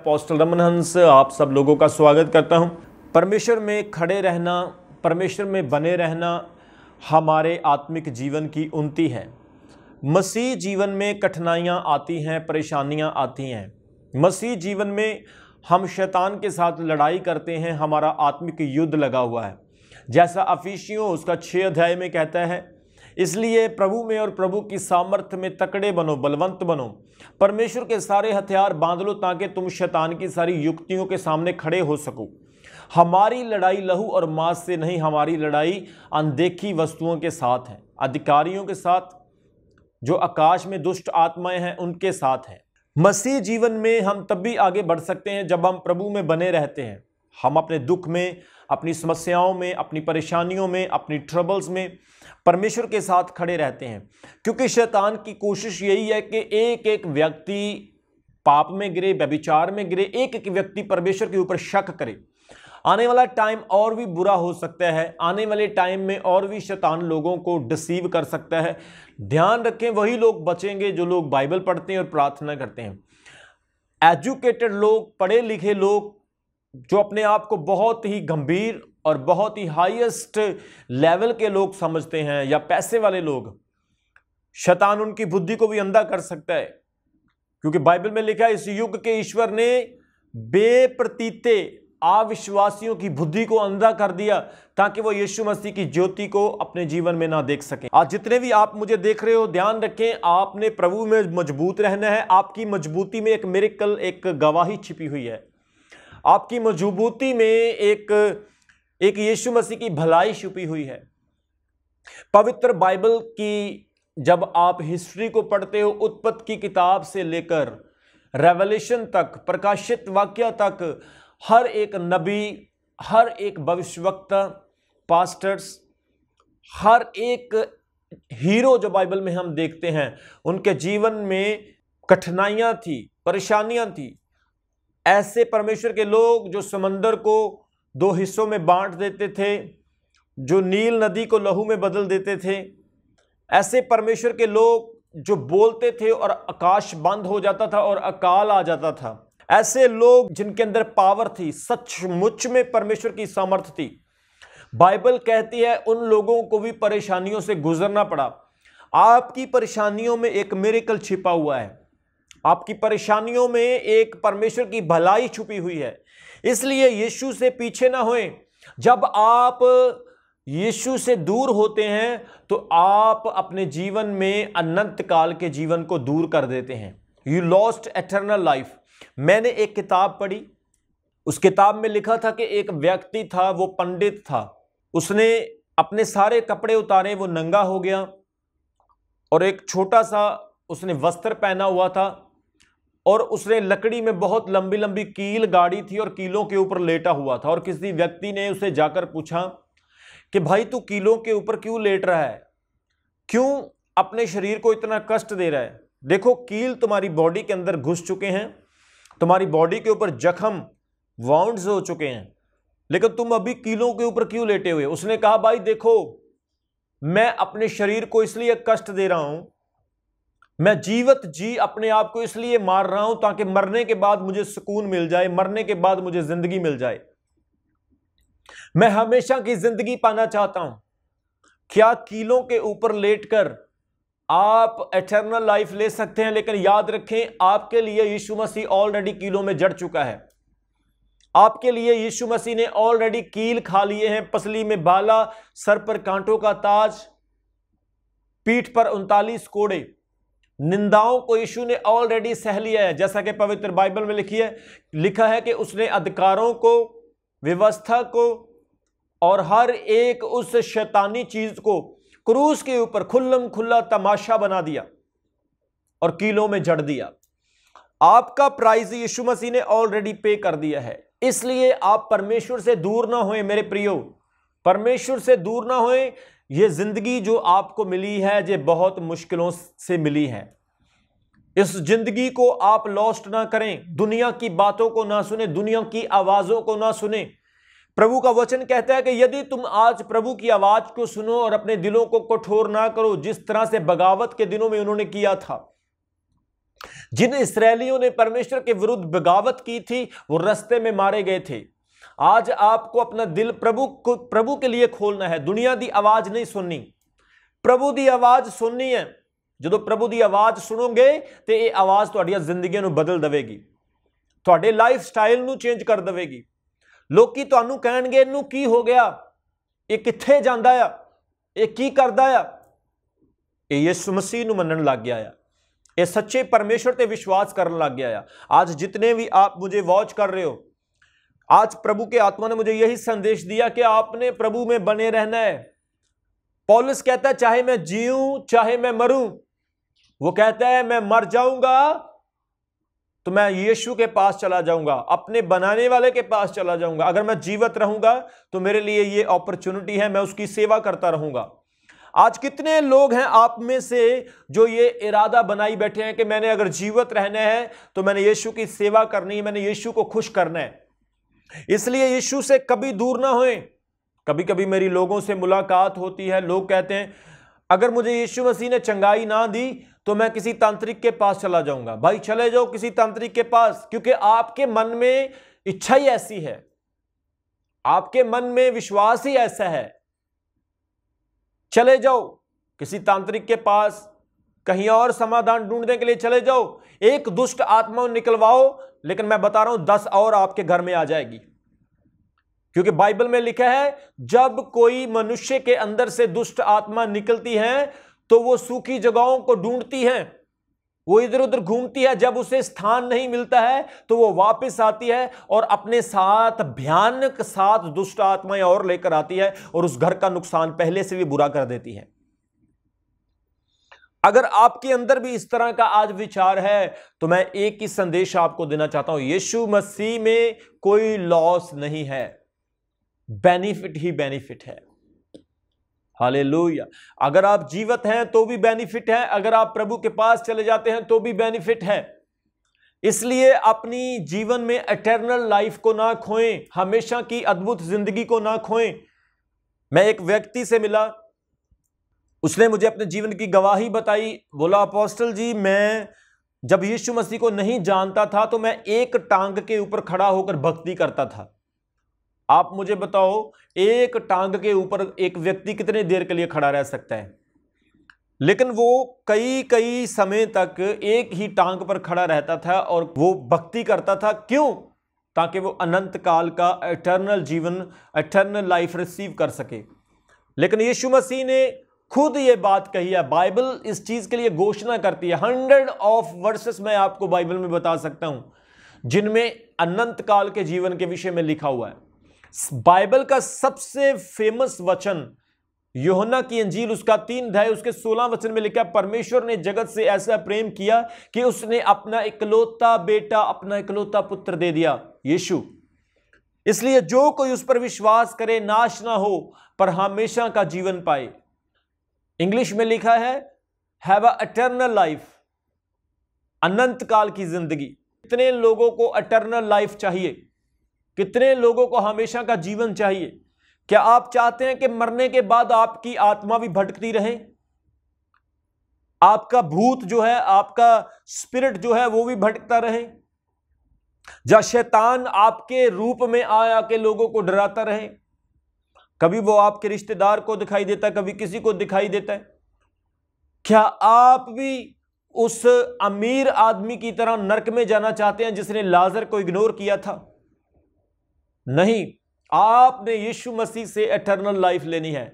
apostle Raman हंस आप सब लोगों का स्वागत करता हूं परमेश्वर में खड़े रहना परमेश्वर में बने रहना हमारे आत्मिक जीवन की उन्नति है मसीह जीवन में कठिनाइयां आती हैं परेशानियां आती हैं मसीह जीवन में हम शैतान के साथ लड़ाई करते हैं हमारा आत्मिक युद्ध लगा हुआ है जैसा अफीशियों उसका छः अध्याय में कहता है इसलिए प्रभु में और प्रभु की सामर्थ्य में तकड़े बनो बलवंत बनो परमेश्वर के सारे हथियार बांध लो ताकि तुम शैतान की सारी युक्तियों के सामने खड़े हो सको हमारी लड़ाई लहू और मांस से नहीं हमारी लड़ाई अनदेखी वस्तुओं के साथ है अधिकारियों के साथ जो आकाश में दुष्ट आत्माएं हैं उनके साथ हैं मसीह जीवन में हम तब भी आगे बढ़ सकते हैं जब हम प्रभु में बने रहते हैं हम अपने दुख में अपनी समस्याओं में अपनी परेशानियों में अपनी ट्रबल्स में परमेश्वर के साथ खड़े रहते हैं क्योंकि शैतान की कोशिश यही है कि एक एक व्यक्ति पाप में गिरे व्यभिचार में गिरे एक एक व्यक्ति परमेश्वर के ऊपर शक करे आने वाला टाइम और भी बुरा हो सकता है आने वाले टाइम में और भी शैतान लोगों को डिसीव कर सकता है ध्यान रखें वही लोग बचेंगे जो लोग बाइबल पढ़ते हैं और प्रार्थना करते हैं एजुकेटेड लोग पढ़े लिखे लोग जो अपने आप को बहुत ही गंभीर और बहुत ही हाईएस्ट लेवल के लोग समझते हैं या पैसे वाले लोग शैतान उनकी बुद्धि को भी अंधा कर सकता है क्योंकि बाइबल में लिखा है इस युग के ईश्वर ने बेप्रतीते अविश्वासियों की बुद्धि को अंधा कर दिया ताकि वो यीशु मसीह की ज्योति को अपने जीवन में ना देख सकें आज जितने भी आप मुझे देख रहे हो ध्यान रखें आपने प्रभु में मजबूत रहना है आपकी मजबूती में एक मेरे कल एक गवाही छिपी हुई है आपकी मजबूती में एक एक यीशु मसीह की भलाई छुपी हुई है पवित्र बाइबल की जब आप हिस्ट्री को पढ़ते हो उत्पत्ति की किताब से लेकर रेवलेशन तक प्रकाशित वाक्य तक हर एक नबी हर एक भविष्यवक्ता पास्टर्स हर एक हीरो जो बाइबल में हम देखते हैं उनके जीवन में कठिनाइयाँ थी परेशानियाँ थी ऐसे परमेश्वर के लोग जो समंदर को दो हिस्सों में बांट देते थे जो नील नदी को लहू में बदल देते थे ऐसे परमेश्वर के लोग जो बोलते थे और आकाश बंद हो जाता था और अकाल आ जाता था ऐसे लोग जिनके अंदर पावर थी सचमुच में परमेश्वर की सामर्थ्य थी बाइबल कहती है उन लोगों को भी परेशानियों से गुजरना पड़ा आपकी परेशानियों में एक मेरिकल छिपा हुआ है आपकी परेशानियों में एक परमेश्वर की भलाई छुपी हुई है इसलिए यीशु से पीछे ना होएं जब आप यीशु से दूर होते हैं तो आप अपने जीवन में अनंत काल के जीवन को दूर कर देते हैं यू लॉस्ट एटर्नल लाइफ मैंने एक किताब पढ़ी उस किताब में लिखा था कि एक व्यक्ति था वो पंडित था उसने अपने सारे कपड़े उतारे वो नंगा हो गया और एक छोटा सा उसने वस्त्र पहना हुआ था और उसने लकड़ी में बहुत लंबी लंबी कील गाड़ी थी और कीलों के ऊपर लेटा हुआ था और किसी व्यक्ति ने उसे जाकर पूछा कि भाई तू कीलों के ऊपर क्यों लेट रहा है क्यों अपने शरीर को इतना कष्ट दे रहा है देखो कील तुम्हारी बॉडी के अंदर घुस चुके हैं तुम्हारी बॉडी के ऊपर जख्म वाउंड हो चुके हैं लेकिन तुम अभी कीलों के ऊपर क्यों लेटे हुए उसने कहा भाई देखो मैं अपने शरीर को इसलिए कष्ट दे रहा हूं मैं जीवत जी अपने आप को इसलिए मार रहा हूं ताकि मरने के बाद मुझे सुकून मिल जाए मरने के बाद मुझे जिंदगी मिल जाए मैं हमेशा की जिंदगी पाना चाहता हूं क्या कीलों के ऊपर लेटकर आप एटर्नल लाइफ ले सकते हैं लेकिन याद रखें आपके लिए यीशु मसीह ऑलरेडी कीलों में जड़ चुका है आपके लिए यीशु मसीह ने ऑलरेडी कील खा लिए हैं पसली में बाला सर पर कांटों का ताज पीठ पर उनतालीस कोड़े निंदाओं को यीशु ने ऑलरेडी सह लिया है जैसा कि पवित्र बाइबल में लिखी है लिखा है कि उसने अधिकारों को व्यवस्था को और हर एक उस शैतानी चीज को क्रूस के ऊपर खुल्लम खुल्ला तमाशा बना दिया और कीलों में जड़ दिया आपका प्राइज यीशु मसीह ने ऑलरेडी पे कर दिया है इसलिए आप परमेश्वर से दूर ना होए मेरे प्रियो परमेश्वर से दूर ना होए ये ज़िंदगी जो आपको मिली है ये बहुत मुश्किलों से मिली है इस जिंदगी को आप लॉस्ट ना करें दुनिया की बातों को ना सुने दुनिया की आवाज़ों को ना सुने प्रभु का वचन कहता है कि यदि तुम आज प्रभु की आवाज़ को सुनो और अपने दिलों को कठोर ना करो जिस तरह से बगावत के दिनों में उन्होंने किया था जिन इसराइलियों ने परमेश्वर के विरुद्ध बगावत की थी वो रस्ते में मारे गए थे आज आपको अपना दिल प्रभु को प्रभु के लिए खोलना है ਦੁਨੀਆ ਦੀ ਆਵਾਜ਼ ਨਹੀਂ ਸੁਣਨੀ ਪ੍ਰਭੂ ਦੀ ਆਵਾਜ਼ ਸੁਣਨੀ ਹੈ ਜਦੋਂ ਪ੍ਰਭੂ ਦੀ ਆਵਾਜ਼ ਸੁਣੋਗੇ ਤੇ ਇਹ ਆਵਾਜ਼ ਤੁਹਾਡੀਆਂ ਜ਼ਿੰਦਗੀਆਂ ਨੂੰ ਬਦਲ ਦੇਵੇਗੀ ਤੁਹਾਡੇ ਲਾਈਫ ਸਟਾਈਲ ਨੂੰ ਚੇਂਜ ਕਰ ਦੇਵੇਗੀ ਲੋਕੀ ਤੁਹਾਨੂੰ ਕਹਿਣਗੇ ਇਹਨੂੰ ਕੀ ਹੋ ਗਿਆ ਇਹ ਕਿੱਥੇ ਜਾਂਦਾ ਆ ਇਹ ਕੀ ਕਰਦਾ ਆ ਇਹ ਯਿਸੂ ਮਸੀਹ ਨੂੰ ਮੰਨਣ ਲੱਗ ਗਿਆ ਆ ਇਹ ਸੱਚੇ ਪਰਮੇਸ਼ਰ ਤੇ ਵਿਸ਼ਵਾਸ ਕਰਨ ਲੱਗ ਗਿਆ ਆ ਅੱਜ ਜਿੰਨੇ ਵੀ ਆਪ ਮੁਝੇ ਵਾਚ ਕਰ ਰਹੇ ਹੋ आज प्रभु के आत्मा ने मुझे यही संदेश दिया कि आपने प्रभु में बने रहना है पॉलिस कहता है चाहे मैं जीऊं चाहे मैं मरूं वो कहता है मैं मर जाऊंगा तो मैं यीशु के पास चला जाऊंगा अपने बनाने वाले के पास चला जाऊंगा अगर मैं जीवित रहूंगा तो मेरे लिए ये अपॉर्चुनिटी है मैं उसकी सेवा करता रहूंगा आज कितने लोग हैं आप में से जो ये इरादा बनाई बैठे हैं कि मैंने अगर जीवित रहना है तो मैंने यीशु की सेवा करनी है मैंने यीशु को खुश करना है इसलिए यीशु से कभी दूर ना होए कभी कभी मेरी लोगों से मुलाकात होती है लोग कहते हैं अगर मुझे यीशु मसीह ने चंगाई ना दी तो मैं किसी तांत्रिक के पास चला जाऊंगा भाई चले जाओ किसी तांत्रिक के पास क्योंकि आपके मन में इच्छा ही ऐसी है आपके मन में विश्वास ही ऐसा है चले जाओ किसी तांत्रिक के पास कहीं और समाधान ढूंढने के लिए चले जाओ एक दुष्ट आत्मा निकलवाओ लेकिन मैं बता रहा हूं दस और आपके घर में आ जाएगी क्योंकि बाइबल में लिखा है जब कोई मनुष्य के अंदर से दुष्ट आत्मा निकलती है तो वो सूखी जगहों को ढूंढती है वो इधर उधर घूमती है जब उसे स्थान नहीं मिलता है तो वो वापस आती है और अपने साथ भयानक साथ दुष्ट आत्माएं और लेकर आती है और उस घर का नुकसान पहले से भी बुरा कर देती है अगर आपके अंदर भी इस तरह का आज विचार है तो मैं एक ही संदेश आपको देना चाहता हूं यीशु मसीह में कोई लॉस नहीं है बेनिफिट ही बेनिफिट है हाले अगर आप जीवित हैं तो भी बेनिफिट है अगर आप प्रभु के पास चले जाते हैं तो भी बेनिफिट है इसलिए अपनी जीवन में एटर्नल लाइफ को ना खोएं हमेशा की अद्भुत जिंदगी को ना खोएं मैं एक व्यक्ति से मिला उसने मुझे अपने जीवन की गवाही बताई बोला अपोस्टल जी मैं जब यीशु मसीह को नहीं जानता था तो मैं एक टांग के ऊपर खड़ा होकर भक्ति करता था आप मुझे बताओ एक टांग के ऊपर एक व्यक्ति कितने देर के लिए खड़ा रह सकता है लेकिन वो कई कई समय तक एक ही टांग पर खड़ा रहता था और वो भक्ति करता था क्यों ताकि वो अनंत काल का एटर्नल जीवन एटर्नल लाइफ रिसीव कर सके लेकिन यीशु मसीह ने खुद ये बात कही है बाइबल इस चीज के लिए घोषणा करती है हंड्रेड ऑफ वर्सेस मैं आपको बाइबल में बता सकता हूं जिनमें अनंत काल के जीवन के विषय में लिखा हुआ है बाइबल का सबसे फेमस वचन योहना की अंजील उसका तीन अध्याय उसके सोलह वचन में लिखा परमेश्वर ने जगत से ऐसा प्रेम किया कि उसने अपना इकलौता बेटा अपना इकलौता पुत्र दे दिया यीशु इसलिए जो कोई उस पर विश्वास करे नाश ना हो पर हमेशा का जीवन पाए इंग्लिश में लिखा है हैव अटर्नल लाइफ अनंत काल की जिंदगी कितने लोगों को अटर्नल लाइफ चाहिए कितने लोगों को हमेशा का जीवन चाहिए क्या आप चाहते हैं कि मरने के बाद आपकी आत्मा भी भटकती रहे आपका भूत जो है आपका स्पिरिट जो है वो भी भटकता रहे या शैतान आपके रूप में आया के लोगों को डराता रहे कभी वो आपके रिश्तेदार को दिखाई देता है कभी किसी को दिखाई देता है क्या आप भी उस अमीर आदमी की तरह नरक में जाना चाहते हैं जिसने लाजर को इग्नोर किया था नहीं आपने यीशु मसीह से एटर्नल लाइफ लेनी है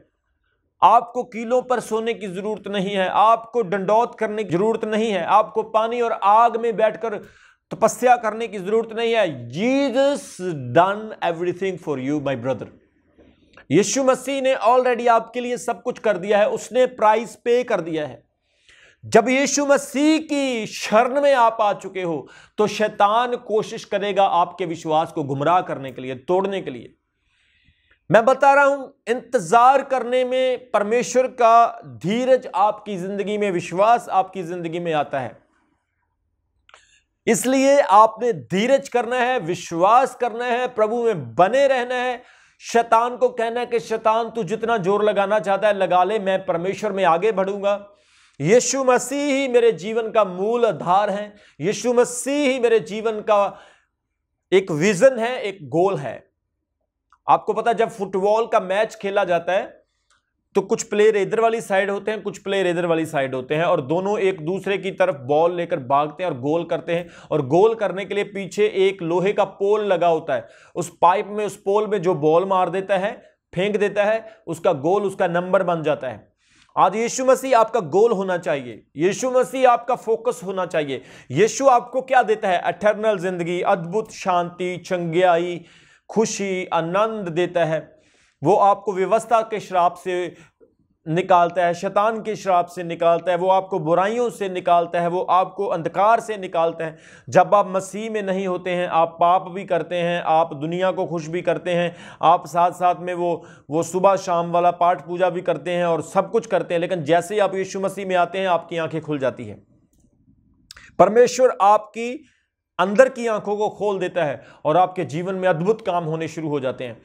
आपको कीलों पर सोने की ज़रूरत नहीं है आपको डंडौत करने की ज़रूरत नहीं है आपको पानी और आग में बैठकर तपस्या करने की ज़रूरत नहीं है Jesus done everything for you my brother यीशु मसीह ने ऑलरेडी आपके लिए सब कुछ कर दिया है उसने प्राइस पे कर दिया है जब यीशु मसीह की शरण में आप आ चुके हो तो शैतान कोशिश करेगा आपके विश्वास को गुमराह करने के लिए तोड़ने के लिए मैं बता रहा हूं इंतजार करने में परमेश्वर का धीरज आपकी जिंदगी में विश्वास आपकी जिंदगी में आता है इसलिए आपने धीरज करना है विश्वास करना है प्रभु में बने रहना है शैतान को कहना है कि शैतान तू जितना जोर लगाना चाहता है लगा ले मैं परमेश्वर में आगे बढ़ूंगा यीशु मसीह ही मेरे जीवन का मूल आधार है यीशु मसीह ही मेरे जीवन का एक विजन है एक गोल है आपको पता है जब फुटबॉल का मैच खेला जाता है तो कुछ प्लेयर इधर वाली साइड होते हैं कुछ प्लेयर इधर वाली साइड होते हैं और दोनों एक दूसरे की तरफ बॉल लेकर भागते हैं और गोल करते हैं और गोल करने के लिए पीछे एक लोहे का पोल लगा होता है उस पाइप में उस पोल में जो बॉल मार देता है फेंक देता है उसका गोल उसका नंबर बन जाता है आज यीशु मसीह आपका गोल होना चाहिए यीशु मसीह आपका फोकस होना चाहिए यीशु आपको क्या देता है अटर्नल जिंदगी अद्भुत शांति चंग्याई खुशी आनंद देता है वो आपको व्यवस्था के श्राप से निकालता है शैतान के श्राप से निकालता है वो आपको बुराइयों से निकालता है वो आपको अंधकार से निकालता है जब आप मसीह में नहीं होते हैं आप पाप भी करते हैं आप दुनिया को खुश भी करते हैं आप साथ साथ में वो वो सुबह शाम वाला पाठ पूजा भी करते हैं और सब कुछ करते हैं लेकिन जैसे ही आप यीशु मसीह में आते हैं आपकी आंखें खुल जाती हैं परमेश्वर आपकी अंदर की आंखों को खोल देता है और आपके जीवन में अद्भुत काम होने शुरू हो जाते हैं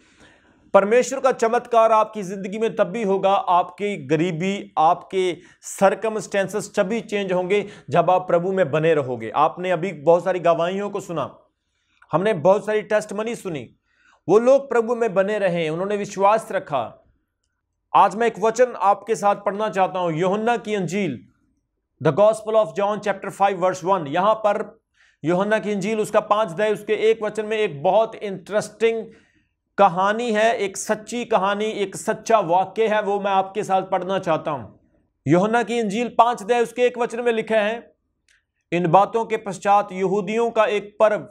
परमेश्वर का चमत्कार आपकी ज़िंदगी में तब भी होगा आपकी गरीबी आपके सरकमस्टेंसेस तभी चेंज होंगे जब आप प्रभु में बने रहोगे आपने अभी बहुत सारी गवाहियों को सुना हमने बहुत सारी टेस्ट मनी सुनी वो लोग प्रभु में बने रहे उन्होंने विश्वास रखा आज मैं एक वचन आपके साथ पढ़ना चाहता हूं योहन्ना की अंजील the gospel of John chapter five verse one यहां पर योहन्ना की अंजील उसका पांच दय उसके एक वचन में एक बहुत इंटरेस्टिंग कहानी है एक सच्ची कहानी एक सच्चा वाक्य है वो मैं आपके साथ पढ़ना चाहता हूं योहना की इंजील पांच दे उसके एक वचन में लिखे हैं इन बातों के पश्चात यहूदियों का एक पर्व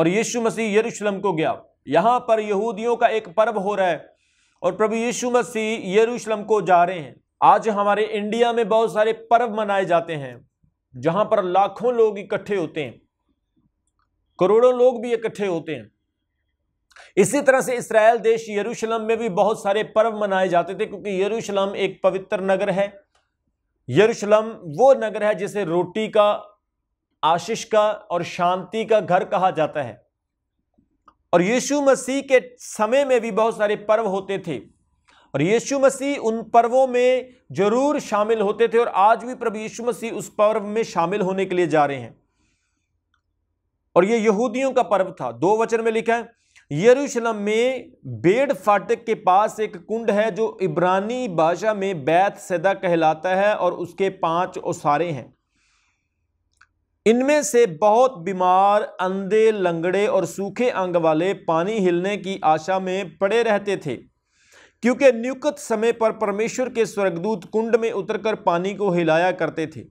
और यीशु मसीह यरूशलेम को गया यहाँ पर यहूदियों का एक पर्व हो रहा है और प्रभु यीशु मसीह यरूशलेम को जा रहे हैं आज हमारे इंडिया में बहुत सारे पर्व मनाए जाते हैं जहां पर लाखों लोग इकट्ठे होते हैं करोड़ों लोग भी इकट्ठे होते हैं इसी तरह से इसराइल देश यरूशलम में भी बहुत सारे पर्व मनाए जाते थे क्योंकि यरूशलम एक पवित्र नगर है यरूशलम वो नगर है जिसे रोटी का आशीष का और शांति का घर कहा जाता है और यीशु मसीह के समय में भी बहुत सारे पर्व होते थे और यीशु मसीह उन पर्वों में जरूर शामिल होते थे और आज भी प्रभु यीशु मसीह उस पर्व में शामिल होने के लिए जा रहे हैं और ये यहूदियों का पर्व था दो वचन में लिखा है यरूशलम में बेड फाटक के पास एक कुंड है जो इब्रानी भाषा में बैत सदा कहलाता है और उसके पांच ओसारे हैं इनमें से बहुत बीमार अंधे लंगड़े और सूखे अंग वाले पानी हिलने की आशा में पड़े रहते थे क्योंकि नियुक्त समय पर परमेश्वर के स्वर्गदूत कुंड में उतरकर पानी को हिलाया करते थे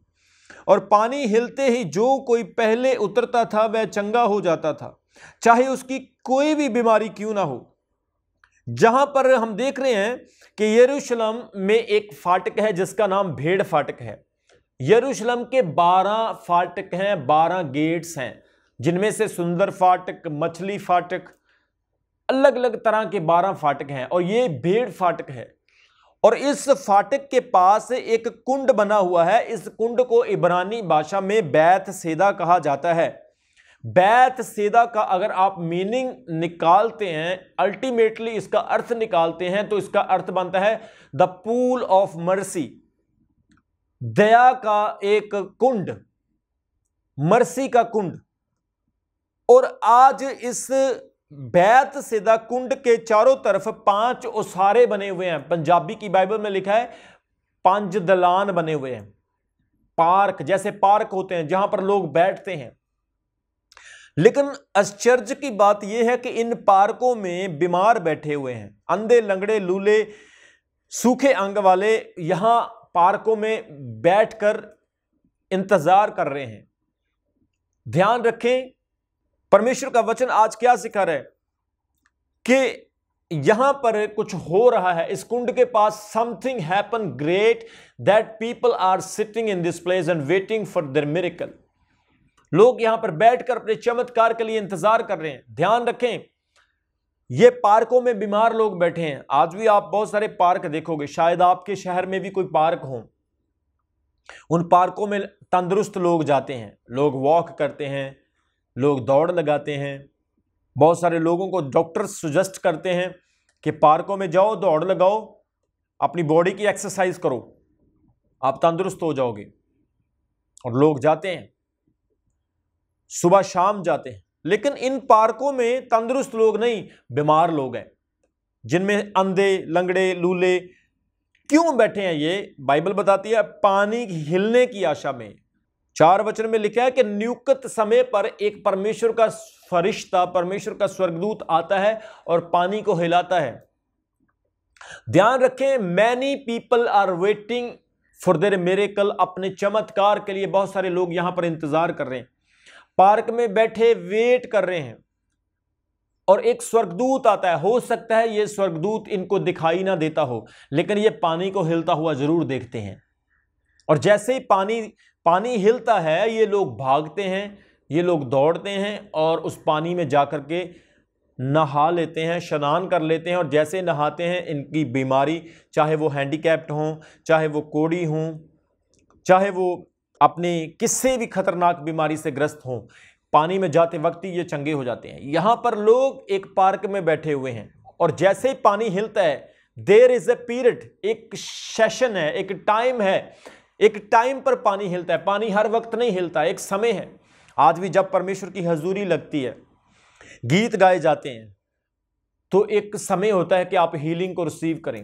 और पानी हिलते ही जो कोई पहले उतरता था वह चंगा हो जाता था चाहे उसकी कोई भी बीमारी क्यों ना हो जहां पर हम देख रहे हैं कि यरूशलम में एक फाटक है जिसका नाम भेड़ फाटक है यरूशलम के 12 फाटक हैं 12 गेट्स हैं जिनमें से सुंदर फाटक मछली फाटक अलग अलग तरह के 12 फाटक हैं और ये भेड़ फाटक है और इस फाटक के पास एक कुंड बना हुआ है इस कुंड को इब्रानी भाषा में बैत सेदा कहा जाता है बैत सीधा का अगर आप मीनिंग निकालते हैं अल्टीमेटली इसका अर्थ निकालते हैं तो इसका अर्थ बनता है द पूल ऑफ मर्सी दया का एक कुंड मर्सी का कुंड और आज इस बैत सेदा कुंड के चारों तरफ पांच ओसारे बने हुए हैं पंजाबी की बाइबल में लिखा है पांच दलान बने हुए हैं पार्क जैसे पार्क होते हैं जहां पर लोग बैठते हैं लेकिन आश्चर्य की बात यह है कि इन पार्कों में बीमार बैठे हुए हैं अंधे लंगड़े लूले सूखे अंग वाले यहां पार्कों में बैठकर इंतजार कर रहे हैं ध्यान रखें परमेश्वर का वचन आज क्या सिखा रहा है कि यहां पर कुछ हो रहा है इस कुंड के पास something happen great that people are sitting in this place and waiting for the miracle लोग यहां पर बैठकर अपने चमत्कार के लिए इंतजार कर रहे हैं ध्यान रखें ये पार्कों में बीमार लोग बैठे हैं आज भी आप बहुत सारे पार्क देखोगे शायद आपके शहर में भी कोई पार्क हो उन पार्कों में तंदुरुस्त लोग जाते हैं लोग वॉक करते हैं लोग दौड़ लगाते हैं बहुत सारे लोगों को डॉक्टर सुजेस्ट करते हैं कि पार्कों में जाओ दौड़ लगाओ अपनी बॉडी की एक्सरसाइज करो आप तंदुरुस्त हो जाओगे और लोग जाते हैं सुबह शाम जाते हैं लेकिन इन पार्कों में तंदुरुस्त लोग नहीं बीमार लोग हैं जिनमें अंधे लंगड़े लूले क्यों बैठे हैं ये बाइबल बताती है पानी हिलने की आशा में चार वचन में लिखा है कि नियुक्त समय पर एक परमेश्वर का फरिश्ता परमेश्वर का स्वर्गदूत आता है और पानी को हिलाता है ध्यान रखें many people are waiting for the miracle अपने चमत्कार के लिए बहुत सारे लोग यहां पर इंतजार कर रहे हैं पार्क में बैठे वेट कर रहे हैं और एक स्वर्गदूत आता है हो सकता है ये स्वर्गदूत इनको दिखाई ना देता हो लेकिन ये पानी को हिलता हुआ जरूर देखते हैं और जैसे ही पानी पानी हिलता है ये लोग भागते हैं ये लोग दौड़ते हैं और उस पानी में जा कर के नहा लेते हैं स्नान कर लेते हैं और जैसे नहाते हैं इनकी बीमारी चाहे वो हैंडीकैप्ड हों चाहे वो कोड़ी हों चाहे वो अपने किसी भी खतरनाक बीमारी से ग्रस्त हों पानी में जाते वक्त ही ये चंगे हो जाते हैं यहाँ पर लोग एक पार्क में बैठे हुए हैं और जैसे ही पानी हिलता है देर इज ए पीरियड एक सेशन है एक टाइम है एक टाइम पर पानी हिलता है पानी हर वक्त नहीं हिलता एक समय है आज भी जब परमेश्वर की हजूरी लगती है गीत गाए जाते हैं तो एक समय होता है कि आप हीलिंग को रिसीव करें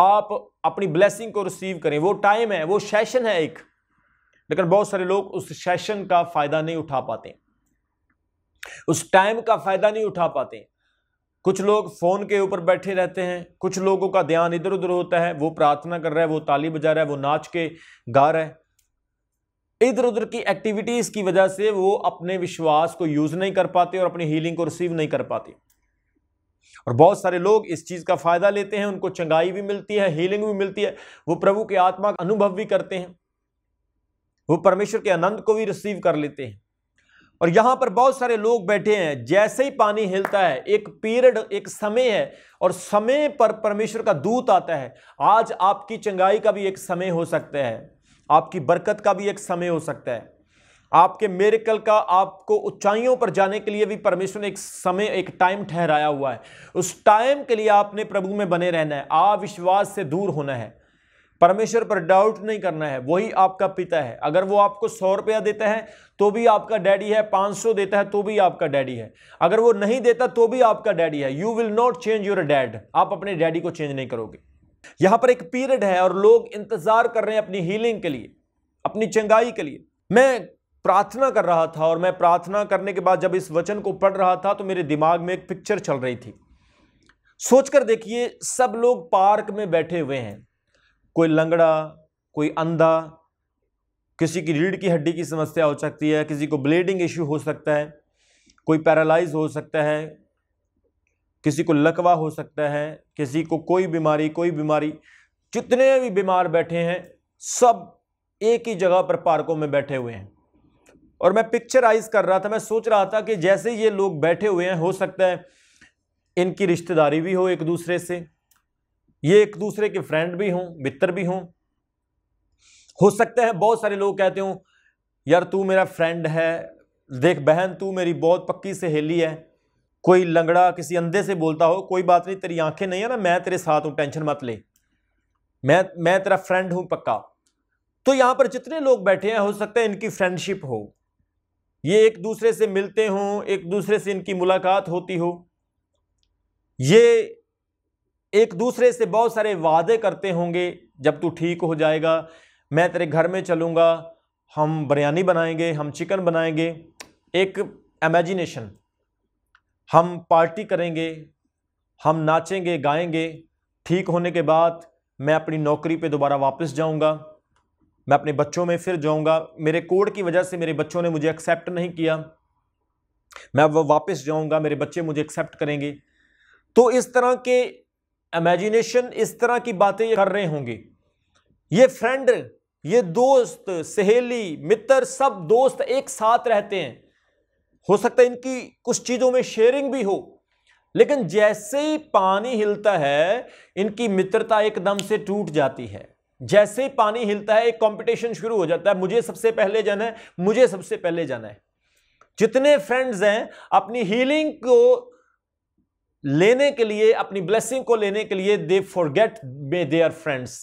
आप अपनी ब्लेसिंग को रिसीव करें वो टाइम है वो सेशन है एक लेकिन बहुत सारे लोग उस सेशन का फायदा नहीं उठा पाते उस टाइम का फायदा नहीं उठा पाते कुछ लोग फोन के ऊपर बैठे रहते हैं कुछ लोगों का ध्यान इधर उधर होता है वो प्रार्थना कर रहा है वो ताली बजा रहा है वो नाच के गा रहा है इधर उधर की एक्टिविटीज की वजह से वो अपने विश्वास को यूज नहीं कर पाते और अपनी हीलिंग को रिसीव नहीं कर पाते और बहुत सारे लोग इस चीज का फायदा लेते हैं उनको चंगाई भी मिलती है हीलिंग भी मिलती है वो प्रभु के आत्मा का अनुभव भी करते हैं वो परमेश्वर के आनंद को भी रिसीव कर लेते हैं और यहाँ पर बहुत सारे लोग बैठे हैं जैसे ही पानी हिलता है एक पीरियड एक समय है और समय पर परमेश्वर का दूत आता है आज आपकी चंगाई का भी एक समय हो सकता है आपकी बरकत का भी एक समय हो सकता है आपके मेरिकल का आपको ऊंचाइयों पर जाने के लिए भी परमेश्वर ने एक समय एक टाइम ठहराया हुआ है उस टाइम के लिए आपने प्रभु में बने रहना है अविश्वास से दूर होना है परमेश्वर पर डाउट नहीं करना है वही आपका पिता है अगर वो आपको सौ रुपया देता है तो भी आपका डैडी है पांच सौ देता है तो भी आपका डैडी है अगर वो नहीं देता तो भी आपका डैडी है you will not change your dad आप अपने डैडी को चेंज नहीं करोगे यहां पर एक पीरियड है और लोग इंतजार कर रहे हैं अपनी हीलिंग के लिए अपनी चंगाई के लिए मैं प्रार्थना कर रहा था और मैं प्रार्थना करने के बाद जब इस वचन को पढ़ रहा था तो मेरे दिमाग में एक पिक्चर चल रही थी सोचकर देखिए सब लोग पार्क में बैठे हुए हैं कोई लंगड़ा कोई अंधा किसी की रीढ़ की हड्डी की समस्या हो सकती है किसी को ब्लीडिंग इश्यू हो सकता है कोई पैरालाइज हो सकता है किसी को लकवा हो सकता है किसी को कोई बीमारी कोई बीमारी जितने भी बीमार बैठे हैं सब एक ही जगह पर पार्कों में बैठे हुए हैं और मैं पिक्चराइज कर रहा था मैं सोच रहा था कि जैसे ये लोग बैठे हुए हैं हो सकता है इनकी रिश्तेदारी भी हो एक दूसरे से ये एक दूसरे के फ्रेंड भी हों मित्र भी हों हो सकता है बहुत सारे लोग कहते हों यार तू मेरा फ्रेंड है देख बहन तू मेरी बहुत पक्की सहेली है कोई लंगड़ा किसी अंधे से बोलता हो कोई बात नहीं तेरी आंखें नहीं है ना मैं तेरे साथ हूँ टेंशन मत ले मैं मैं तेरा फ्रेंड हूँ पक्का तो यहाँ पर जितने लोग बैठे हैं हो सकता है इनकी फ्रेंडशिप हो ये एक दूसरे से मिलते हों एक दूसरे से इनकी मुलाकात होती हो ये एक दूसरे से बहुत सारे वादे करते होंगे जब तू ठीक हो जाएगा मैं तेरे घर में चलूँगा हम बिरयानी बनाएंगे हम चिकन बनाएंगे एक इमेजिनेशन हम पार्टी करेंगे हम नाचेंगे गाएंगे ठीक होने के बाद मैं अपनी नौकरी पे दोबारा वापस जाऊंगा मैं अपने बच्चों में फिर जाऊंगा मेरे कोड की वजह से मेरे बच्चों ने मुझे एक्सेप्ट नहीं किया मैं वो वापस जाऊंगा मेरे बच्चे मुझे एक्सेप्ट करेंगे तो इस तरह के इमेजिनेशन इस तरह की बातें कर रहे होंगे ये फ्रेंड ये दोस्त सहेली मित्र सब दोस्त एक साथ रहते हैं हो सकता है इनकी कुछ चीज़ों में शेयरिंग भी हो लेकिन जैसे ही पानी हिलता है इनकी मित्रता एकदम से टूट जाती है जैसे ही पानी हिलता है एक कंपटीशन शुरू हो जाता है मुझे सबसे पहले जाना है मुझे सबसे पहले जाना है जितने फ्रेंड्स हैं अपनी हीलिंग को लेने के लिए अपनी ब्लेसिंग को लेने के लिए they get may their friends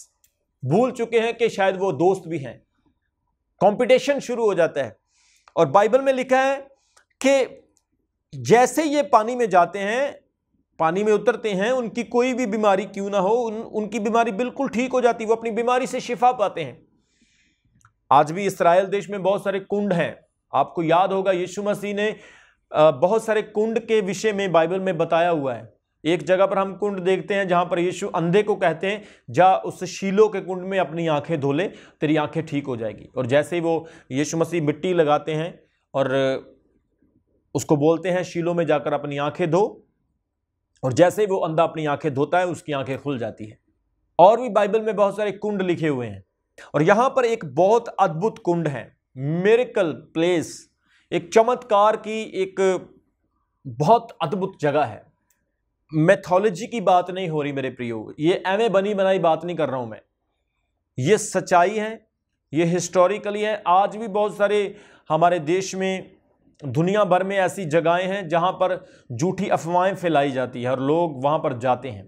भूल चुके हैं कि शायद वो दोस्त भी हैं कंपटीशन शुरू हो जाता है और बाइबल में लिखा है कि जैसे ये पानी में जाते हैं पानी में उतरते हैं उनकी कोई भी बीमारी क्यों ना हो उन, उनकी बीमारी बिल्कुल ठीक हो जाती वो अपनी बीमारी से शिफा पाते हैं आज भी इसराइल देश में बहुत सारे कुंड हैं आपको याद होगा यीशु मसीह ने बहुत सारे कुंड के विषय में बाइबल में बताया हुआ है एक जगह पर हम कुंड देखते हैं जहां पर यीशु अंधे को कहते हैं जा उस शीलों के कुंड में अपनी आंखें धो ले तेरी आंखें ठीक हो जाएगी और जैसे ही वो यीशु मसीह मिट्टी लगाते हैं और उसको बोलते हैं शीलों में जाकर अपनी आंखें धो और जैसे ही वो अंधा अपनी आंखें धोता है उसकी आंखें खुल जाती है और भी बाइबल में बहुत सारे कुंड लिखे हुए हैं और यहां पर एक बहुत अद्भुत कुंड है मेरिकल प्लेस एक चमत्कार की एक बहुत अद्भुत जगह है मैथोलॉजी की बात नहीं हो रही मेरे प्रियो ये एम बनी बनाई बात नहीं कर रहा हूं मैं ये सच्चाई है ये हिस्टोरिकली है आज भी बहुत सारे हमारे देश में दुनिया भर में ऐसी जगहें हैं जहां पर झूठी अफवाहें फैलाई जाती है और लोग वहां पर जाते हैं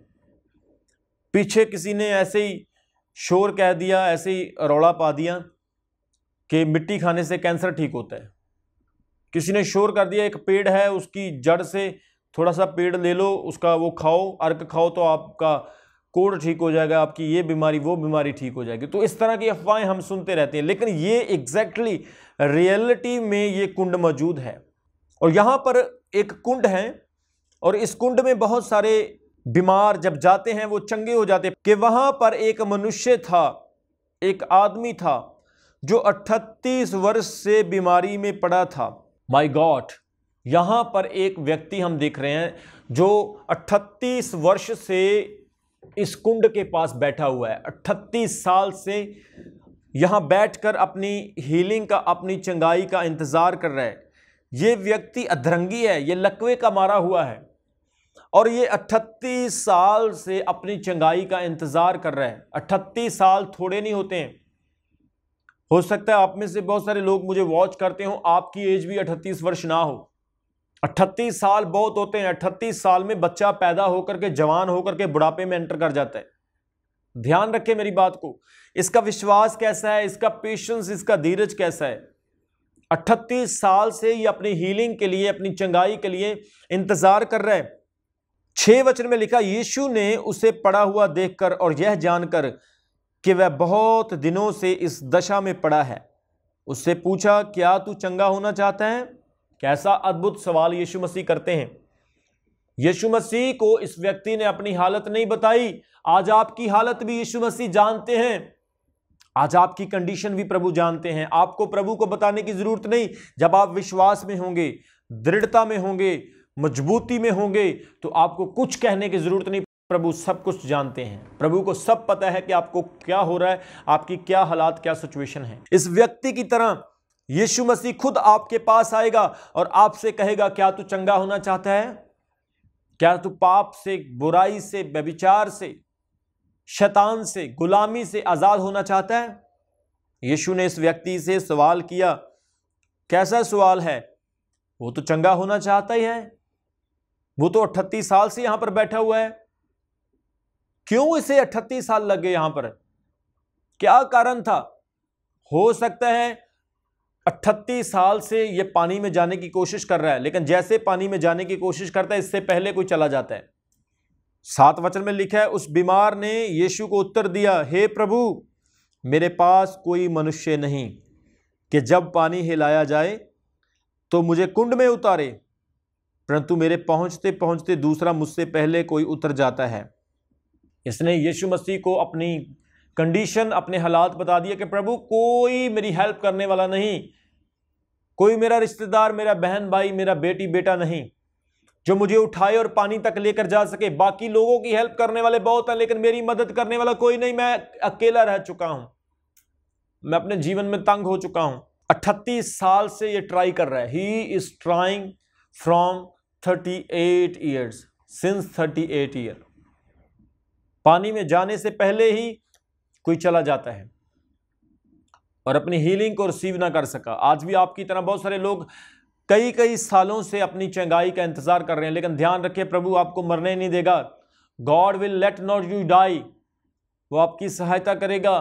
पीछे किसी ने ऐसे ही शोर कह दिया ऐसे ही रौड़ा पा दिया कि मिट्टी खाने से कैंसर ठीक होता है किसी ने शोर कर दिया एक पेड़ है उसकी जड़ से थोड़ा सा पेड़ ले लो उसका वो खाओ अर्क खाओ तो आपका कोड ठीक हो जाएगा आपकी ये बीमारी वो बीमारी ठीक हो जाएगी तो इस तरह की अफवाहें हम सुनते रहते हैं लेकिन ये एग्जैक्टली exactly रियलिटी में ये कुंड मौजूद है और यहाँ पर एक कुंड है और इस कुंड में बहुत सारे बीमार जब जाते हैं वो चंगे हो जाते कि वहाँ पर एक मनुष्य था एक आदमी था जो अट्ठतीस वर्ष से बीमारी में पड़ा था माई गॉड यहाँ पर एक व्यक्ति हम देख रहे हैं जो 38 वर्ष से इस कुंड के पास बैठा हुआ है 38 साल से यहाँ बैठकर अपनी हीलिंग का अपनी चंगाई का इंतज़ार कर रहा है ये व्यक्ति अधरंगी है ये लकवे का मारा हुआ है और ये 38 साल से अपनी चंगाई का इंतज़ार कर रहा है 38 साल थोड़े नहीं होते हैं हो सकता है आप में से बहुत सारे लोग मुझे वॉच करते हो आपकी एज भी अठतीस वर्ष ना हो अट्ठतीस साल बहुत होते हैं अट्ठतीस साल में बच्चा पैदा होकर के जवान होकर के बुढ़ापे में एंटर कर जाता है ध्यान रखे मेरी बात को इसका विश्वास कैसा है इसका पेशेंस इसका धीरज कैसा है अट्ठतीस साल से ये अपनी हीलिंग के लिए अपनी चंगाई के लिए इंतजार कर रहा है छह वचन में लिखा यीशु ने उसे पड़ा हुआ देखकर और यह जानकर कि वह बहुत दिनों से इस दशा में पड़ा है उससे पूछा क्या तू चंगा होना चाहता है कैसा अद्भुत सवाल यीशु मसीह करते हैं यीशु मसीह को इस व्यक्ति ने अपनी हालत नहीं बताई आज आपकी हालत भी यीशु मसीह जानते हैं आज आपकी कंडीशन भी प्रभु जानते हैं आपको प्रभु को बताने की जरूरत नहीं जब आप विश्वास में होंगे दृढ़ता में होंगे मजबूती में होंगे तो आपको कुछ कहने की जरूरत नहीं प्रभु सब कुछ जानते हैं प्रभु को सब पता है कि आपको क्या हो रहा है आपकी क्या हालात क्या सिचुएशन है इस व्यक्ति की तरह यीशु मसीह खुद आपके पास आएगा और आपसे कहेगा क्या तू चंगा होना चाहता है क्या तू पाप से बुराई से व्यभिचार से शैतान से गुलामी से आज़ाद होना चाहता है यीशु ने इस व्यक्ति से सवाल किया कैसा सवाल है वो तो चंगा होना चाहता ही है वो तो अट्ठतीस साल से यहां पर बैठा हुआ है क्यों इसे अठतीस साल लग गए यहां पर क्या कारण था हो सकता है अट्ठतीस साल से ये पानी में जाने की कोशिश कर रहा है लेकिन जैसे पानी में जाने की कोशिश करता है इससे पहले कोई चला जाता है सात वचन में लिखा है उस बीमार ने यीशु को उत्तर दिया हे प्रभु मेरे पास कोई मनुष्य नहीं कि जब पानी हिलाया जाए तो मुझे कुंड में उतारे परंतु मेरे पहुंचते पहुंचते दूसरा मुझसे पहले कोई उतर जाता है इसने यीशु मसीह को अपनी कंडीशन अपने हालात बता दिया कि प्रभु कोई मेरी हेल्प करने वाला नहीं कोई मेरा रिश्तेदार मेरा बहन भाई मेरा बेटी बेटा नहीं जो मुझे उठाए और पानी तक लेकर जा सके बाकी लोगों की हेल्प करने वाले बहुत हैं लेकिन मेरी मदद करने वाला कोई नहीं मैं अकेला रह चुका हूं मैं अपने जीवन में तंग हो चुका हूं अट्ठतीस साल से ये ट्राई कर रहा है he is trying from thirty eight years since thirty eight year पानी में जाने से पहले ही कोई चला जाता है और अपनी हीलिंग को रिसीव ना कर सका आज भी आपकी तरह बहुत सारे लोग कई कई सालों से अपनी चंगाई का इंतजार कर रहे हैं लेकिन ध्यान रखिए प्रभु आपको मरने नहीं देगा God will let not you die वो आपकी सहायता करेगा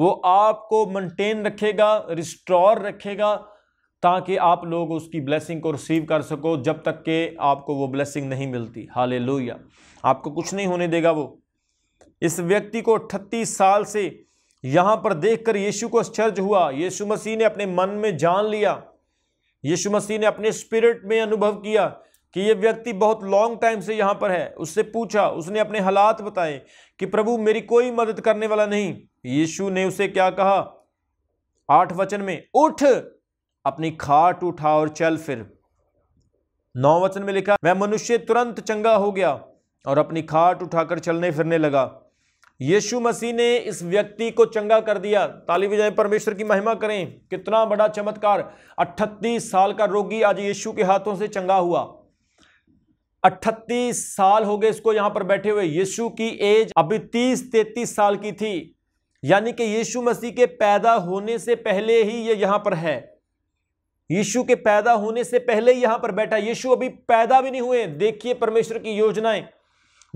वो आपको मेंटेन रखेगा रिस्टोर रखेगा ताकि आप लोग उसकी ब्लेसिंग को रिसीव कर सको जब तक के आपको वो ब्लेसिंग नहीं मिलती हाल आपको कुछ नहीं होने देगा वो इस व्यक्ति को अट्ठतीस साल से यहाँ पर देखकर यीशु को आश्चर्य हुआ यीशु मसीह ने अपने मन में जान लिया यीशु मसीह ने अपने स्पिरिट में अनुभव किया कि ये व्यक्ति बहुत लॉन्ग टाइम से यहाँ पर है उससे पूछा उसने अपने हालात बताए कि प्रभु मेरी कोई मदद करने वाला नहीं यीशु ने उसे क्या कहा आठ वचन में उठ अपनी खाट उठा और चल फिर नौवचन में लिखा वह मनुष्य तुरंत चंगा हो गया और अपनी खाट उठाकर चलने फिरने लगा यीशु मसीह ने इस व्यक्ति को चंगा कर दिया ताली बजाय परमेश्वर की महिमा करें कितना बड़ा चमत्कार अट्ठतीस साल का रोगी आज यीशु के हाथों से चंगा हुआ अट्ठतीस साल हो गए इसको यहां पर बैठे हुए यीशु की एज अभी तीस तैतीस साल की थी यानी कि यीशु मसीह के पैदा होने से पहले ही ये यह यहां पर है यीशु के पैदा होने से पहले यहां पर बैठा यीशु अभी पैदा भी नहीं हुए देखिए परमेश्वर की योजनाएं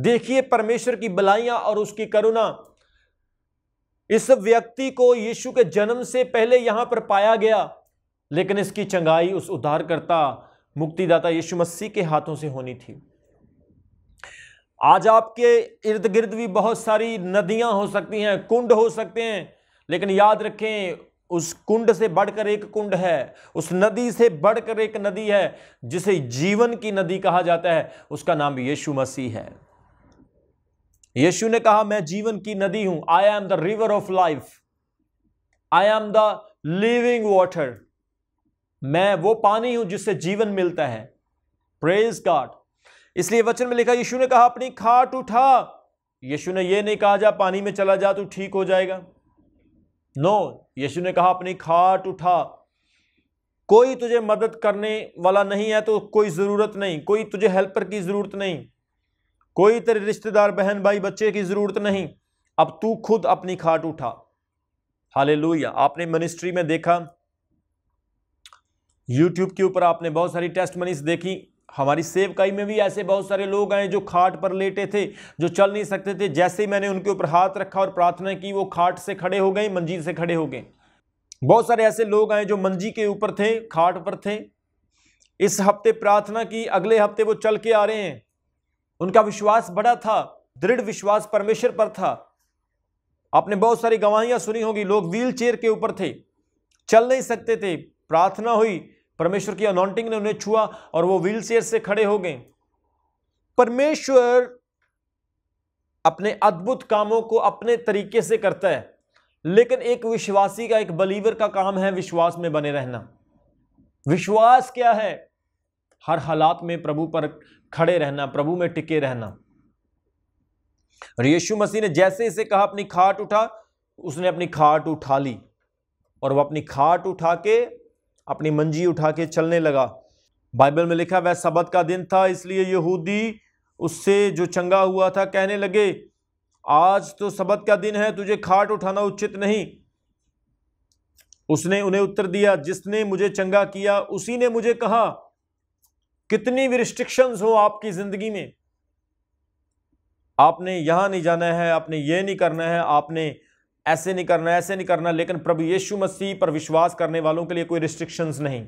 देखिए परमेश्वर की बलाइयां और उसकी करुणा इस व्यक्ति को यीशु के जन्म से पहले यहां पर पाया गया लेकिन इसकी चंगाई उस उद्धारकर्ता मुक्तिदाता यीशु मसीह के हाथों से होनी थी आज आपके इर्द गिर्द भी बहुत सारी नदियां हो सकती हैं कुंड हो सकते हैं लेकिन याद रखें उस कुंड से बढ़कर एक कुंड है उस नदी से बढ़कर एक नदी है जिसे जीवन की नदी कहा जाता है उसका नाम यीशु मसीह है यीशु ने कहा मैं जीवन की नदी हूं I am the river of life I am the living water मैं वो पानी हूं जिससे जीवन मिलता है प्रेज गॉड इसलिए वचन में लिखा यीशु ने कहा अपनी खाट उठा यीशु ने यह नहीं कहा जा पानी में चला जा तू ठीक हो जाएगा नो यीशु ने कहा अपनी खाट उठा कोई तुझे मदद करने वाला नहीं है तो कोई ज़रूरत नहीं कोई तुझे हेल्पर की ज़रूरत नहीं कोई तेरे रिश्तेदार बहन भाई बच्चे की ज़रूरत नहीं अब तू खुद अपनी खाट उठा हाले आपने मिनिस्ट्री में देखा यूट्यूब के ऊपर आपने बहुत सारी टेस्ट मनीस देखी हमारी सेवकाई में भी ऐसे बहुत सारे लोग आए जो खाट पर लेटे थे जो चल नहीं सकते थे जैसे ही मैंने उनके ऊपर हाथ रखा और प्रार्थना की वो खाट से खड़े हो गए मंजिल से खड़े हो गए बहुत सारे ऐसे लोग आए जो मंजी के ऊपर थे खाट पर थे इस हफ्ते प्रार्थना की अगले हफ्ते वो चल के आ रहे हैं उनका विश्वास बड़ा था दृढ़ विश्वास परमेश्वर पर था आपने बहुत सारी गवाहियां सुनी होगी लोग व्हील चेयर के ऊपर थे चल नहीं सकते थे प्रार्थना हुई परमेश्वर की अनाउंटिंग ने उन्हें छुआ और वो व्हील चेयर से खड़े हो गए परमेश्वर अपने अद्भुत कामों को अपने तरीके से करता है लेकिन एक विश्वासी का एक बलीवर का काम है विश्वास में बने रहना विश्वास क्या है हर हालात में प्रभु पर खड़े रहना प्रभु में टिके रहना और यीशु मसीह ने जैसे इसे कहा अपनी खाट उठा उसने अपनी खाट उठा ली और वह अपनी खाट उठा के अपनी मंजी उठा के चलने लगा बाइबल में लिखा वह सबत का दिन था इसलिए यहूदी उससे जो चंगा हुआ था कहने लगे आज तो सबत का दिन है तुझे खाट उठाना उचित नहीं उसने उन्हें उत्तर दिया जिसने मुझे चंगा किया उसी ने मुझे कहा कितनी भी रिस्ट्रिक्शंस हो आपकी ज़िंदगी में आपने यहां नहीं जाना है आपने ये नहीं करना है आपने ऐसे नहीं करना ऐसे नहीं करना लेकिन प्रभु यीशु मसीह पर विश्वास करने वालों के लिए कोई रिस्ट्रिक्शंस नहीं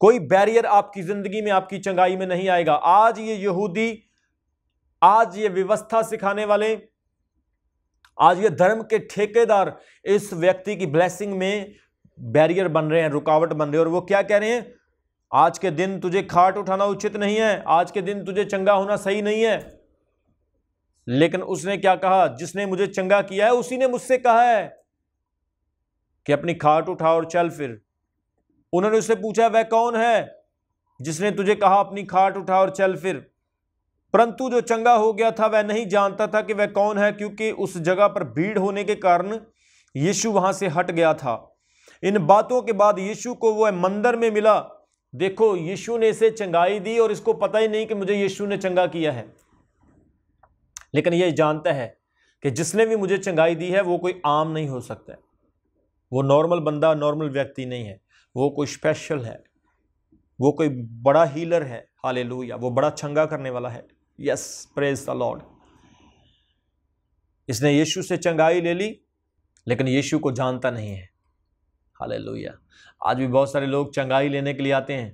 कोई बैरियर आपकी ज़िंदगी में आपकी चंगाई में नहीं आएगा आज ये यहूदी आज ये व्यवस्था सिखाने वाले आज ये धर्म के ठेकेदार इस व्यक्ति की ब्लेसिंग में बैरियर बन रहे हैं रुकावट बन रहे हैं और वो क्या कह रहे हैं आज के दिन तुझे खाट उठाना उचित नहीं है आज के दिन तुझे चंगा होना सही नहीं है लेकिन उसने क्या कहा जिसने मुझे चंगा किया है उसी ने मुझसे कहा है कि अपनी खाट उठा और चल फिर उन्होंने उससे पूछा वह कौन है जिसने तुझे कहा अपनी खाट उठा और चल फिर परंतु जो चंगा हो गया था वह नहीं जानता था कि वह कौन है क्योंकि उस जगह पर भीड़ होने के कारण यीशु वहां से हट गया था इन बातों के बाद यीशु को वह मंदिर में मिला देखो यीशु ने इसे चंगाई दी और इसको पता ही नहीं कि मुझे यीशु ने चंगा किया है लेकिन ये जानता है कि जिसने भी मुझे चंगाई दी है वो कोई आम नहीं हो सकता वो नॉर्मल बंदा नॉर्मल व्यक्ति नहीं है वो कोई स्पेशल है वो कोई बड़ा हीलर है हाल वो बड़ा चंगा करने वाला है यस प्रेज द लॉर्ड इसने यीशु से चंगाई ले ली लेकिन यीशु को जानता नहीं है लोहिया आज भी बहुत सारे लोग चंगाई लेने के लिए आते हैं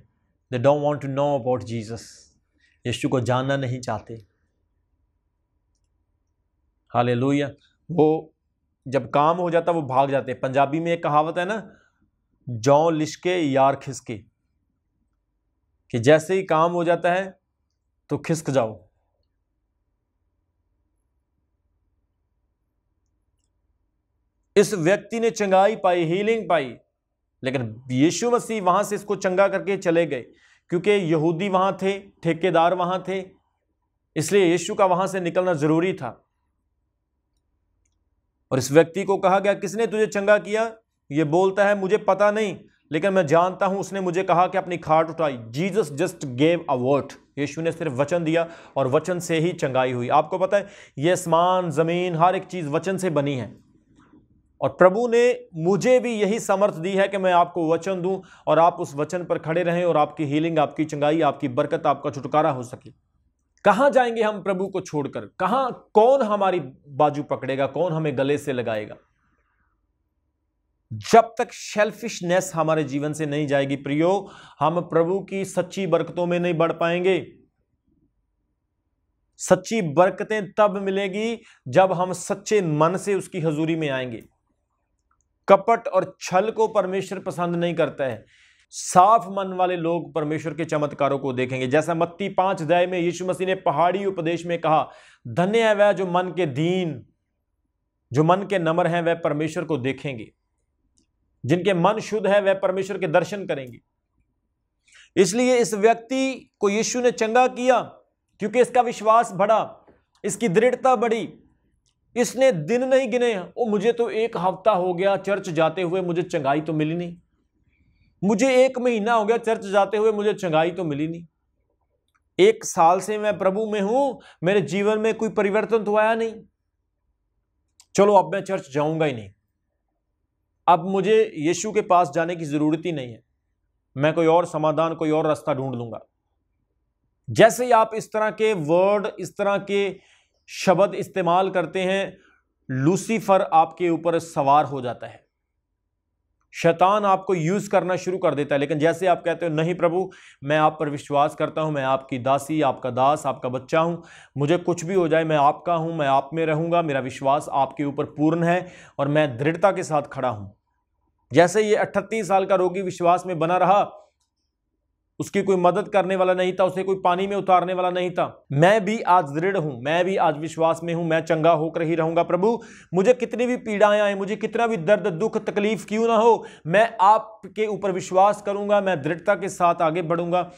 they don't want to know about Jesus यीशु को जानना नहीं चाहते हाल वो जब काम हो जाता वो भाग जाते पंजाबी में एक कहावत है ना जौ लिशके यार खिसके कि जैसे ही काम हो जाता है तो खिसक जाओ इस व्यक्ति ने चंगाई पाई हीलिंग पाई लेकिन यीशु मसीह वहां से इसको चंगा करके चले गए क्योंकि यहूदी वहां थे ठेकेदार वहां थे इसलिए यीशु का वहां से निकलना जरूरी था और इस व्यक्ति को कहा गया किसने तुझे चंगा किया ये बोलता है मुझे पता नहीं लेकिन मैं जानता हूं उसने मुझे कहा कि अपनी खाट उठाई Jesus just gave a word यीशु ने सिर्फ वचन दिया और वचन से ही चंगाई हुई आपको पता है ये आसमान ज़मीन हर एक चीज़ वचन से बनी है और प्रभु ने मुझे भी यही समर्थ दी है कि मैं आपको वचन दूं और आप उस वचन पर खड़े रहें और आपकी हीलिंग आपकी चंगाई आपकी बरकत आपका छुटकारा हो सके कहां जाएंगे हम प्रभु को छोड़कर कहां कौन हमारी बाजू पकड़ेगा कौन हमें गले से लगाएगा जब तक शेल्फिशनेस हमारे जीवन से नहीं जाएगी प्रियो हम प्रभु की सच्ची बरकतों में नहीं बढ़ पाएंगे सच्ची बरकतें तब मिलेगी जब हम सच्चे मन से उसकी हजूरी में आएंगे कपट और छल को परमेश्वर पसंद नहीं करता है साफ मन वाले लोग परमेश्वर के चमत्कारों को देखेंगे जैसा मत्ती पांच दय में यीशु मसीह ने पहाड़ी उपदेश में कहा धन्य है वह जो मन के दीन जो मन के नम्र हैं वह परमेश्वर को देखेंगे जिनके मन शुद्ध है वह परमेश्वर के दर्शन करेंगे इसलिए इस व्यक्ति को यीशु ने चंगा किया क्योंकि इसका विश्वास बढ़ा इसकी दृढ़ता बढ़ी इसने दिन नहीं गिने वो मुझे तो एक हफ्ता हो गया चर्च जाते हुए मुझे चंगाई तो मिली नहीं मुझे एक महीना हो गया चर्च जाते हुए मुझे चंगाई तो मिली नहीं एक साल से मैं प्रभु में हूं मेरे जीवन में कोई परिवर्तन तो आया नहीं चलो अब मैं चर्च जाऊंगा ही नहीं अब मुझे यीशु के पास जाने की जरूरत ही नहीं है मैं कोई और समाधान कोई और रास्ता ढूंढ लूंगा जैसे ही आप इस तरह के वर्ड इस तरह के शब्द इस्तेमाल करते हैं लूसीफर आपके ऊपर सवार हो जाता है शैतान आपको यूज़ करना शुरू कर देता है लेकिन जैसे आप कहते हो नहीं प्रभु मैं आप पर विश्वास करता हूँ मैं आपकी दासी आपका दास आपका बच्चा हूँ मुझे कुछ भी हो जाए मैं आपका हूँ मैं आप में रहूँगा मेरा विश्वास आपके ऊपर पूर्ण है और मैं दृढ़ता के साथ खड़ा हूँ जैसे ये अट्ठतीस साल का रोगी विश्वास में बना रहा उसकी कोई मदद करने वाला नहीं था उसे कोई पानी में उतारने वाला नहीं था मैं भी आज दृढ़ हूं मैं भी आज विश्वास में हूं मैं चंगा होकर ही रहूंगा प्रभु मुझे कितनी भी पीड़ाएं आए मुझे कितना भी दर्द दुख तकलीफ क्यों ना हो मैं आपके ऊपर विश्वास करूंगा मैं दृढ़ता के साथ आगे बढ़ूंगा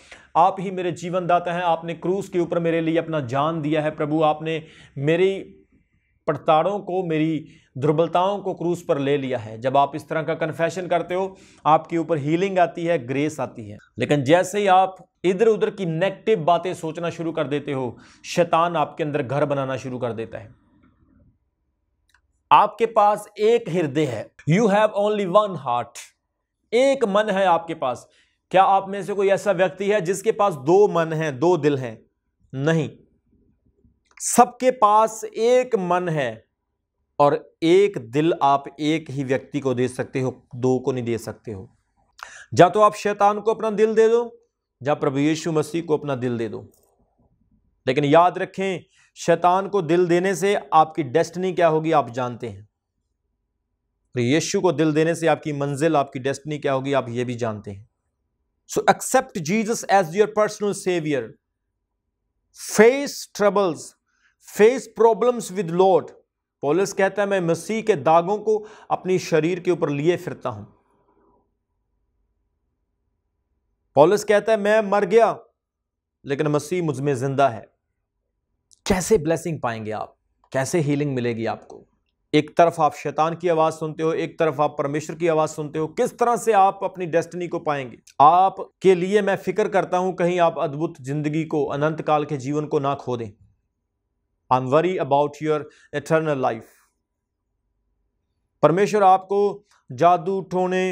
आप ही मेरे जीवनदाता हैं आपने क्रूस के ऊपर मेरे लिए अपना जान दिया है प्रभु आपने मेरी पड़ताड़ों को मेरी दुर्बलताओं को क्रूज पर ले लिया है जब आप इस तरह का कन्फेशन करते हो आपके ऊपर हीलिंग आती है ग्रेस आती है लेकिन जैसे ही आप इधर उधर की नेगेटिव बातें सोचना शुरू कर देते हो शैतान आपके अंदर घर बनाना शुरू कर देता है आपके पास एक हृदय है you have only one heart एक मन है आपके पास क्या आप में से कोई ऐसा व्यक्ति है जिसके पास दो मन हैं दो दिल हैं नहीं सबके पास एक मन है और एक दिल आप एक ही व्यक्ति को दे सकते हो दो को नहीं दे सकते हो या तो आप शैतान को अपना दिल दे दो या प्रभु यीशु मसीह को अपना दिल दे दो लेकिन याद रखें शैतान को दिल देने से आपकी डेस्टिनी क्या होगी आप जानते हैं और यीशु को दिल देने से आपकी मंजिल आपकी डेस्टनी क्या होगी आप यह भी जानते हैं so accept Jesus as your personal saviour face troubles face problems with Lord पॉलिस कहता है मैं मसीह के दागों को अपनी शरीर के ऊपर लिए फिरता हूं पॉलिस कहता है मैं मर गया लेकिन मसीह मुझमें जिंदा है कैसे ब्लेसिंग पाएंगे आप कैसे हीलिंग मिलेगी आपको एक तरफ आप शैतान की आवाज़ सुनते हो एक तरफ आप परमेश्वर की आवाज़ सुनते हो किस तरह से आप अपनी डेस्टिनी को पाएंगे आपके लिए मैं फिक्र करता हूं कहीं आप अद्भुत जिंदगी को अनंत काल के जीवन को ना खो दें am worry about your eternal life परमेश्वर आपको जादू टोने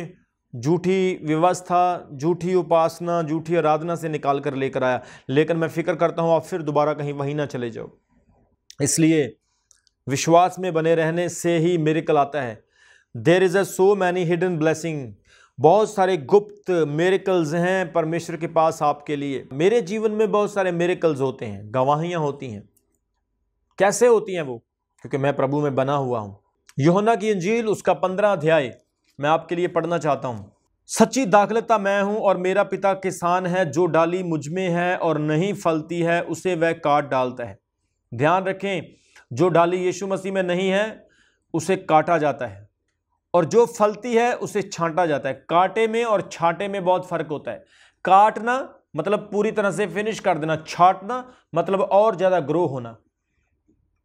झूठी व्यवस्था झूठी उपासना झूठी आराधना से निकाल कर लेकर आया लेकिन मैं फ़िक्र करता हूँ आप फिर दोबारा कहीं वहीं ना चले जाओ इसलिए विश्वास में बने रहने से ही मेरिकल आता है there is a so many hidden blessing बहुत सारे गुप्त मेरिकल्स हैं परमेश्वर के पास आपके लिए मेरे जीवन में बहुत सारे मेरिकल्स होते हैं गवाहियाँ होती हैं कैसे होती हैं वो क्योंकि मैं प्रभु में बना हुआ हूँ योहना की अंजील उसका पंद्रह अध्याय मैं आपके लिए पढ़ना चाहता हूँ सच्ची दाखलता मैं हूँ और मेरा पिता किसान है जो डाली मुझ में है और नहीं फलती है उसे वह काट डालता है ध्यान रखें जो डाली यीशु मसीह में नहीं है उसे काटा जाता है और जो फलती है उसे छांटा जाता है काटे में और छांटे में बहुत फ़र्क होता है काटना मतलब पूरी तरह से फिनिश कर देना छांटना मतलब और ज़्यादा ग्रो होना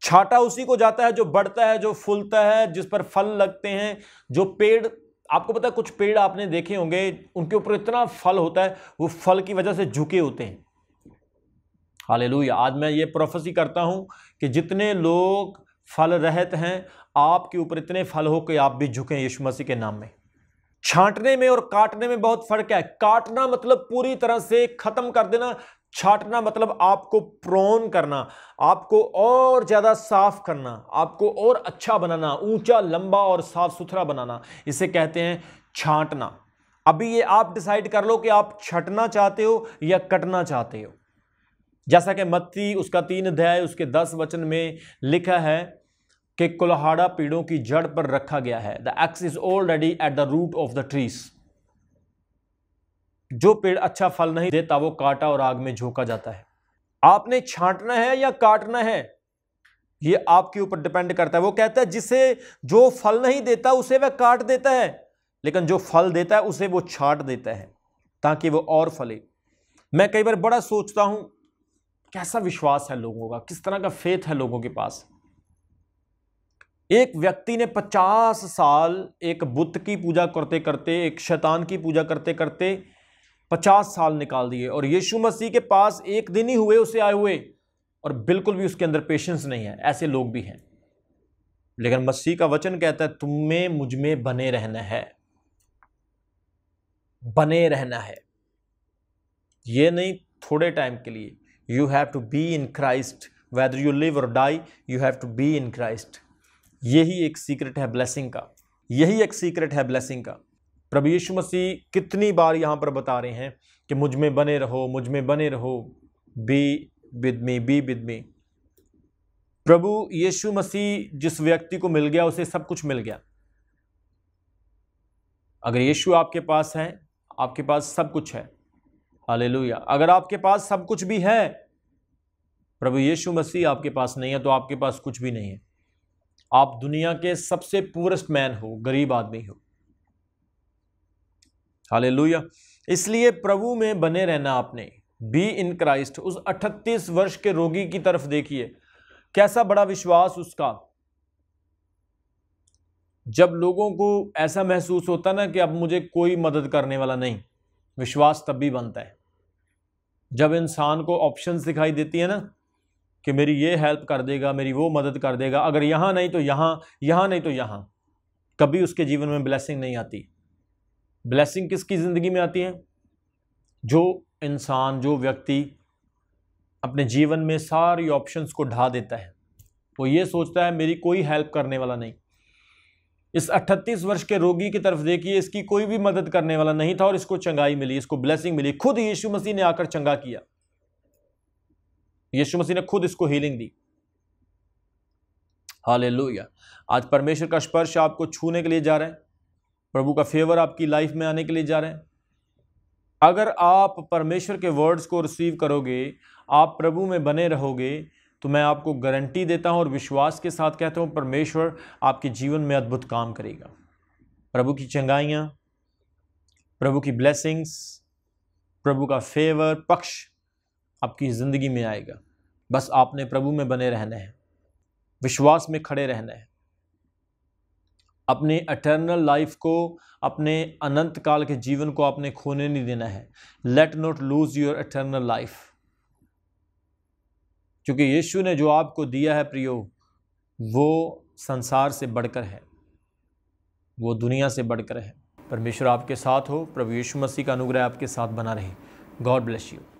छाटा उसी को जाता है जो बढ़ता है जो फूलता है जिस पर फल लगते हैं जो पेड़ आपको पता है कुछ पेड़ आपने देखे होंगे उनके ऊपर इतना फल होता है वो फल की वजह से झुके होते हैं हाले आज मैं ये प्रोफेसी करता हूँ कि जितने लोग फल रहत हैं आपके ऊपर इतने फल हो कि आप भी झुकें यीशु मसीह के नाम में छांटने में और काटने में बहुत फर्क है काटना मतलब पूरी तरह से खत्म कर देना छाटना मतलब आपको प्रोन करना आपको और ज़्यादा साफ करना आपको और अच्छा बनाना ऊंचा लंबा और साफ सुथरा बनाना इसे कहते हैं छाटना अभी ये आप डिसाइड कर लो कि आप छटना चाहते हो या कटना चाहते हो जैसा कि मत्ती उसका तीन अध्याय उसके दस वचन में लिखा है कि कुल्हाड़ा पेड़ों की जड़ पर रखा गया है the axe is already at the root of the trees जो पेड़ अच्छा फल नहीं देता वो काटा और आग में झोंका जाता है आपने छांटना है या काटना है ये आपके ऊपर डिपेंड करता है वो कहता है जिसे जो फल नहीं देता उसे वह काट देता है लेकिन जो फल देता है उसे वो छाट देता है ताकि वो और फले मैं कई बार बड़ा सोचता हूं कैसा विश्वास है लोगों का किस तरह का फेथ है लोगों के पास एक व्यक्ति ने 50 साल एक बुद्ध की पूजा करते करते एक शैतान की पूजा करते करते पचास साल निकाल दिए और यीशु मसीह के पास एक दिन ही हुए उसे आए हुए और बिल्कुल भी उसके अंदर पेशेंस नहीं है ऐसे लोग भी हैं लेकिन मसीह का वचन कहता है तुम्हें मुझ में बने रहना है बने रहना है ये नहीं थोड़े टाइम के लिए you have to be in Christ whether you live or die you have to be in Christ यही एक सीक्रेट है ब्लेसिंग का यही एक सीक्रेट है ब्लेसिंग का प्रभु यीशु मसीह कितनी बार यहाँ पर बता रहे हैं कि मुझ में बने रहो मुझ में बने रहो बी बिदमी मी बी बिदमी प्रभु यीशु मसीह जिस व्यक्ति को मिल गया उसे सब कुछ मिल गया अगर यीशु आपके पास है आपके पास सब कुछ है हालेलुया अगर आपके पास सब कुछ भी है प्रभु यीशु मसीह आपके पास नहीं है तो आपके पास कुछ भी नहीं है आप दुनिया के सबसे पुअरेस्ट मैन हो गरीब आदमी हो हालेलुया इसलिए प्रभु में बने रहना आपने बी इन क्राइस्ट उस 38 वर्ष के रोगी की तरफ देखिए कैसा बड़ा विश्वास उसका जब लोगों को ऐसा महसूस होता ना कि अब मुझे कोई मदद करने वाला नहीं विश्वास तब भी बनता है जब इंसान को ऑप्शंस दिखाई देती है ना कि मेरी ये हेल्प कर देगा मेरी वो मदद कर देगा अगर यहां नहीं तो यहां यहां नहीं तो यहां कभी उसके जीवन में ब्लेसिंग नहीं आती ब्लेसिंग किसकी ज़िंदगी में आती है जो इंसान जो व्यक्ति अपने जीवन में सारी ऑप्शंस को ढा देता है वो ये सोचता है मेरी कोई हेल्प करने वाला नहीं इस 38 वर्ष के रोगी की तरफ देखिए इसकी कोई भी मदद करने वाला नहीं था और इसको चंगाई मिली इसको ब्लेसिंग मिली खुद यीशु मसीह ने आकर चंगा किया यीशु मसीह ने खुद इसको हीलिंग दी हाल आज परमेश्वर का स्पर्श आपको छूने के लिए जा रहे हैं प्रभु का फेवर आपकी लाइफ में आने के लिए जा रहे हैं अगर आप परमेश्वर के वर्ड्स को रिसीव करोगे आप प्रभु में बने रहोगे तो मैं आपको गारंटी देता हूँ और विश्वास के साथ कहता हूँ परमेश्वर आपके जीवन में अद्भुत काम करेगा प्रभु की चंगाइयाँ प्रभु की ब्लेसिंग्स प्रभु का फेवर पक्ष आपकी ज़िंदगी में आएगा बस आपने प्रभु में बने रहना है विश्वास में खड़े रहना है अपने अटर्नल लाइफ को अपने अनंत काल के जीवन को आपने खोने नहीं देना है let not lose your eternal life क्योंकि यीशु ने जो आपको दिया है प्रियो वो संसार से बढ़कर है वो दुनिया से बढ़कर है परमेश्वर आपके साथ हो प्रभु यीशु मसीह का अनुग्रह आपके साथ बना रहे गॉड ब्लेस यू